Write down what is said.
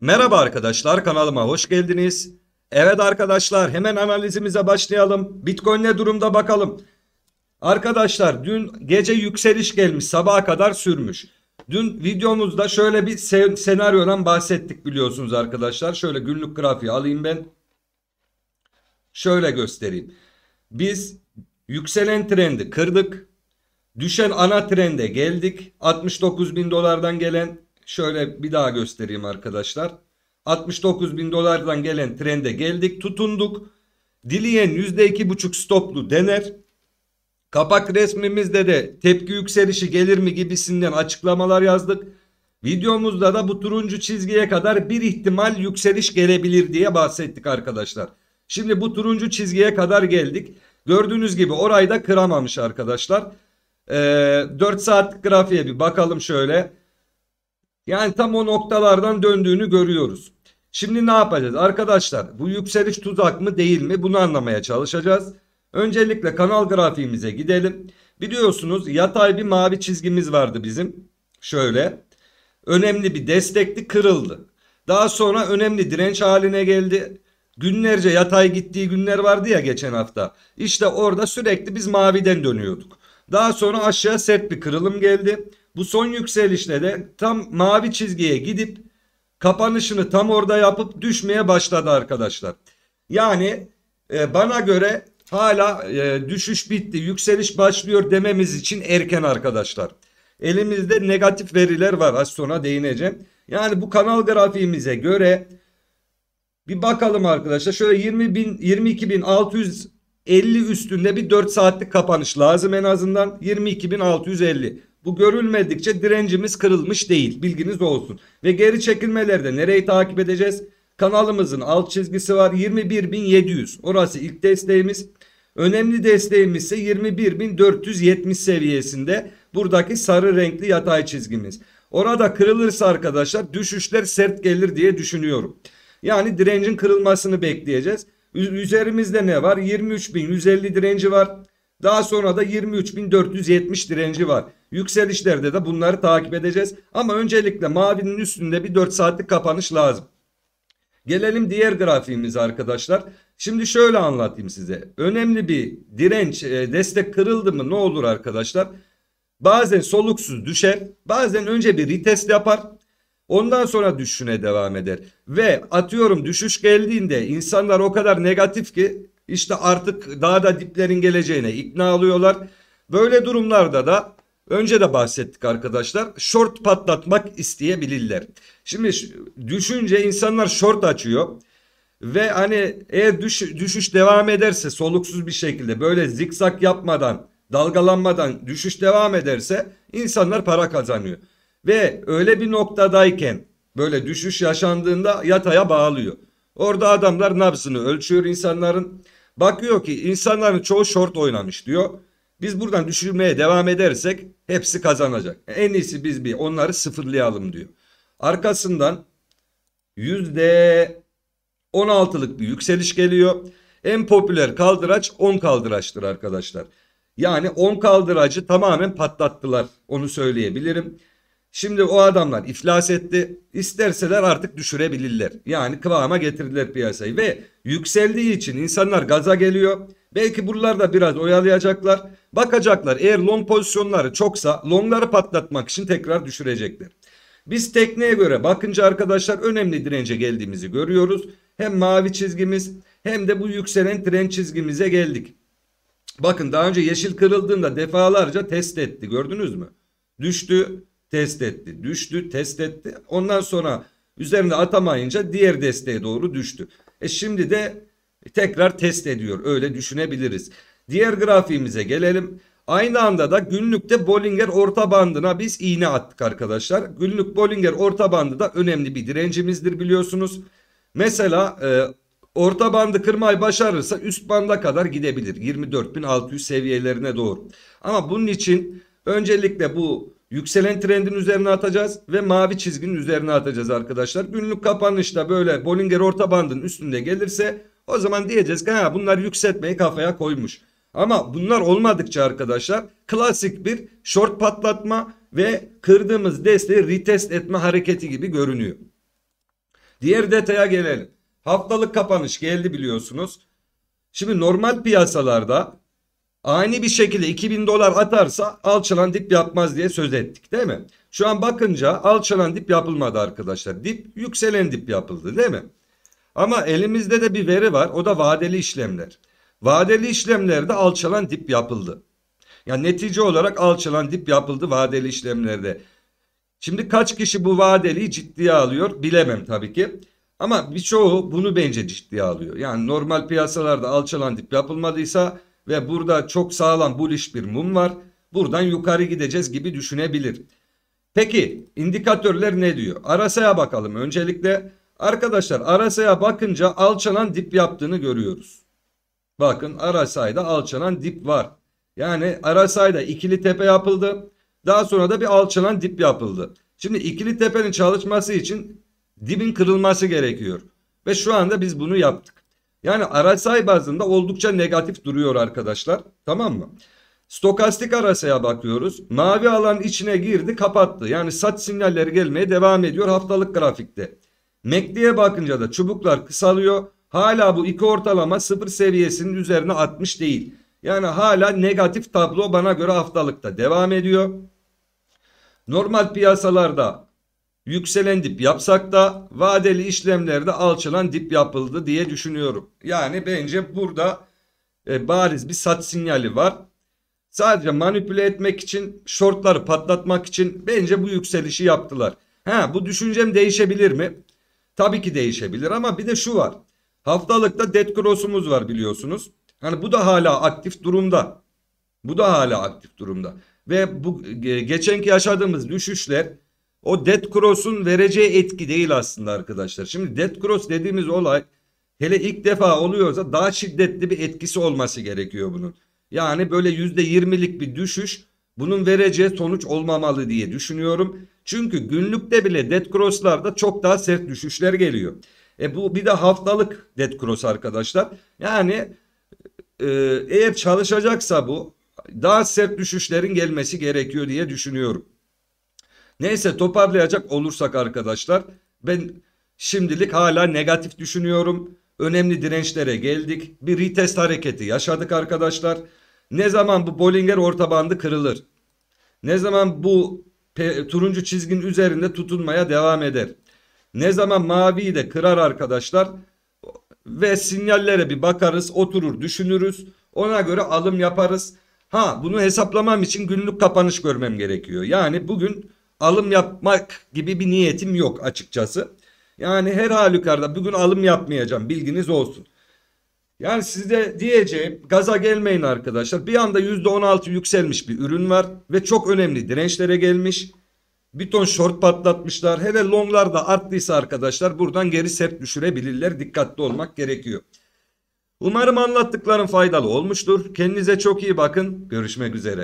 Merhaba arkadaşlar kanalıma hoş geldiniz. Evet arkadaşlar hemen analizimize başlayalım. Bitcoin ne durumda bakalım. Arkadaşlar dün gece yükseliş gelmiş sabaha kadar sürmüş. Dün videomuzda şöyle bir senaryodan bahsettik biliyorsunuz arkadaşlar. Şöyle günlük grafiği alayım ben. Şöyle göstereyim. Biz yükselen trendi kırdık. Düşen ana trende geldik. 69 bin dolardan gelen Şöyle bir daha göstereyim arkadaşlar. 69 bin dolardan gelen trende geldik tutunduk. Dileyen %2,5 stoplu dener. Kapak resmimizde de tepki yükselişi gelir mi gibisinden açıklamalar yazdık. Videomuzda da bu turuncu çizgiye kadar bir ihtimal yükseliş gelebilir diye bahsettik arkadaşlar. Şimdi bu turuncu çizgiye kadar geldik. Gördüğünüz gibi orayı da kıramamış arkadaşlar. Ee, 4 saatlik grafiğe bir bakalım şöyle. Yani tam o noktalardan döndüğünü görüyoruz. Şimdi ne yapacağız? Arkadaşlar bu yükseliş tuzak mı değil mi? Bunu anlamaya çalışacağız. Öncelikle kanal grafiğimize gidelim. Biliyorsunuz yatay bir mavi çizgimiz vardı bizim. Şöyle. Önemli bir destekli kırıldı. Daha sonra önemli direnç haline geldi. Günlerce yatay gittiği günler vardı ya geçen hafta. İşte orada sürekli biz maviden dönüyorduk. Daha sonra aşağı sert bir kırılım geldi. Bu son yükselişle de tam mavi çizgiye gidip kapanışını tam orada yapıp düşmeye başladı arkadaşlar. Yani e, bana göre hala e, düşüş bitti yükseliş başlıyor dememiz için erken arkadaşlar. Elimizde negatif veriler var az sonra değineceğim. Yani bu kanal grafiğimize göre bir bakalım arkadaşlar şöyle 20 bin 22.650 üstünde bir 4 saatlik kapanış lazım en azından 22.650. Bu görülmedikçe direncimiz kırılmış değil. Bilginiz olsun. Ve geri çekilmelerde nereyi takip edeceğiz? Kanalımızın alt çizgisi var 21.700. Orası ilk desteğimiz. Önemli desteğimiz ise 21.470 seviyesinde. Buradaki sarı renkli yatay çizgimiz. Orada kırılırsa arkadaşlar düşüşler sert gelir diye düşünüyorum. Yani direncin kırılmasını bekleyeceğiz. Üzerimizde ne var? 23.150 direnci var. Daha sonra da 23.470 direnci var. Yükselişlerde de bunları takip edeceğiz. Ama öncelikle mavinin üstünde bir 4 saatlik kapanış lazım. Gelelim diğer grafiğimize arkadaşlar. Şimdi şöyle anlatayım size. Önemli bir direnç e, destek kırıldı mı ne olur arkadaşlar? Bazen soluksuz düşer. Bazen önce bir retest yapar. Ondan sonra düşüşüne devam eder. Ve atıyorum düşüş geldiğinde insanlar o kadar negatif ki işte artık daha da diplerin geleceğine ikna alıyorlar. Böyle durumlarda da önce de bahsettik arkadaşlar. Short patlatmak isteyebilirler. Şimdi düşünce insanlar short açıyor. Ve hani eğer düş, düşüş devam ederse soluksuz bir şekilde böyle zikzak yapmadan dalgalanmadan düşüş devam ederse insanlar para kazanıyor. Ve öyle bir noktadayken böyle düşüş yaşandığında yataya bağlıyor. Orada adamlar nabzını ölçüyor insanların Bakıyor ki insanların çoğu short oynamış diyor. Biz buradan düşürmeye devam edersek hepsi kazanacak. En iyisi biz bir onları sıfırlayalım diyor. Arkasından %16'lık bir yükseliş geliyor. En popüler kaldıraç 10 kaldıraçtır arkadaşlar. Yani 10 kaldıracı tamamen patlattılar. Onu söyleyebilirim. Şimdi o adamlar iflas etti. İsterseler artık düşürebilirler. Yani kıvama getirdiler piyasayı ve yükseldiği için insanlar gaza geliyor. Belki bunlar da biraz oyalayacaklar. Bakacaklar eğer long pozisyonları çoksa longları patlatmak için tekrar düşürecekler. Biz tekneye göre bakınca arkadaşlar önemli dirence geldiğimizi görüyoruz. Hem mavi çizgimiz hem de bu yükselen tren çizgimize geldik. Bakın daha önce yeşil kırıldığında defalarca test etti gördünüz mü? Düştü test etti. Düştü test etti. Ondan sonra üzerinde atamayınca diğer desteğe doğru düştü. E şimdi de tekrar test ediyor. Öyle düşünebiliriz. Diğer grafiğimize gelelim. Aynı anda da günlükte Bollinger orta bandına biz iğne attık arkadaşlar. Günlük Bollinger orta bandı da önemli bir direncimizdir biliyorsunuz. Mesela e, orta bandı kırmayı başarırsa üst banda kadar gidebilir. 24.600 seviyelerine doğru. Ama bunun için öncelikle bu Yükselen trendin üzerine atacağız ve mavi çizginin üzerine atacağız arkadaşlar. Günlük kapanışta böyle Bollinger orta bandın üstünde gelirse o zaman diyeceğiz ki ha bunlar yükseltmeyi kafaya koymuş. Ama bunlar olmadıkça arkadaşlar klasik bir short patlatma ve kırdığımız desteği retest etme hareketi gibi görünüyor. Diğer detaya gelelim. Haftalık kapanış geldi biliyorsunuz. Şimdi normal piyasalarda ani bir şekilde 2000 dolar atarsa alçalan dip yapmaz diye söz ettik değil mi? Şu an bakınca alçalan dip yapılmadı arkadaşlar. Dip yükselen dip yapıldı değil mi? Ama elimizde de bir veri var. O da vadeli işlemler. Vadeli işlemlerde alçalan dip yapıldı. Yani netice olarak alçalan dip yapıldı vadeli işlemlerde. Şimdi kaç kişi bu vadeliyi ciddiye alıyor bilemem tabii ki. Ama birçoğu bunu bence ciddiye alıyor. Yani normal piyasalarda alçalan dip yapılmadıysa ve burada çok sağlam bullish bir mum var. Buradan yukarı gideceğiz gibi düşünebilir. Peki indikatörler ne diyor? Arasaya bakalım öncelikle. Arkadaşlar arasaya bakınca alçalan dip yaptığını görüyoruz. Bakın arasayda alçalan dip var. Yani arasayda ikili tepe yapıldı. Daha sonra da bir alçalan dip yapıldı. Şimdi ikili tepenin çalışması için dibin kırılması gerekiyor. Ve şu anda biz bunu yaptık. Yani RSI bazında oldukça negatif duruyor arkadaşlar. Tamam mı? Stokastik RSI'ye bakıyoruz. Mavi alan içine girdi kapattı. Yani sat sinyalleri gelmeye devam ediyor haftalık grafikte. MACD'ye bakınca da çubuklar kısalıyor. Hala bu iki ortalama sıfır seviyesinin üzerine atmış değil. Yani hala negatif tablo bana göre haftalıkta devam ediyor. Normal piyasalarda yükselen dip yapsak da vadeli işlemlerde alçalan dip yapıldı diye düşünüyorum. Yani bence burada e, bariz bir sat sinyali var. Sadece manipüle etmek için, shortları patlatmak için bence bu yükselişi yaptılar. Ha bu düşüncem değişebilir mi? Tabii ki değişebilir ama bir de şu var. Haftalıkta dead cross'umuz var biliyorsunuz. Hani bu da hala aktif durumda. Bu da hala aktif durumda. Ve bu e, geçenki yaşadığımız düşüşler o Dead Cross'un vereceği etki değil aslında arkadaşlar. Şimdi Dead Cross dediğimiz olay hele ilk defa oluyorsa daha şiddetli bir etkisi olması gerekiyor bunun. Yani böyle %20'lik bir düşüş bunun vereceği sonuç olmamalı diye düşünüyorum. Çünkü günlükte bile Dead Cross'larda çok daha sert düşüşler geliyor. E bu bir de haftalık Dead Cross arkadaşlar. Yani e, eğer çalışacaksa bu daha sert düşüşlerin gelmesi gerekiyor diye düşünüyorum. Neyse toparlayacak olursak arkadaşlar ben şimdilik hala negatif düşünüyorum. Önemli dirençlere geldik. Bir retest hareketi yaşadık arkadaşlar. Ne zaman bu Bollinger orta bandı kırılır? Ne zaman bu turuncu çizgin üzerinde tutunmaya devam eder? Ne zaman maviyi de kırar arkadaşlar? Ve sinyallere bir bakarız, oturur, düşünürüz. Ona göre alım yaparız. Ha bunu hesaplamam için günlük kapanış görmem gerekiyor. Yani bugün alım yapmak gibi bir niyetim yok açıkçası. Yani her halükarda bugün alım yapmayacağım bilginiz olsun. Yani size diyeceğim gaza gelmeyin arkadaşlar. Bir anda %16 yükselmiş bir ürün var ve çok önemli dirençlere gelmiş. Bir ton short patlatmışlar. Hele longlar da arttıysa arkadaşlar buradan geri sert düşürebilirler. Dikkatli olmak gerekiyor. Umarım anlattıklarım faydalı olmuştur. Kendinize çok iyi bakın. Görüşmek üzere.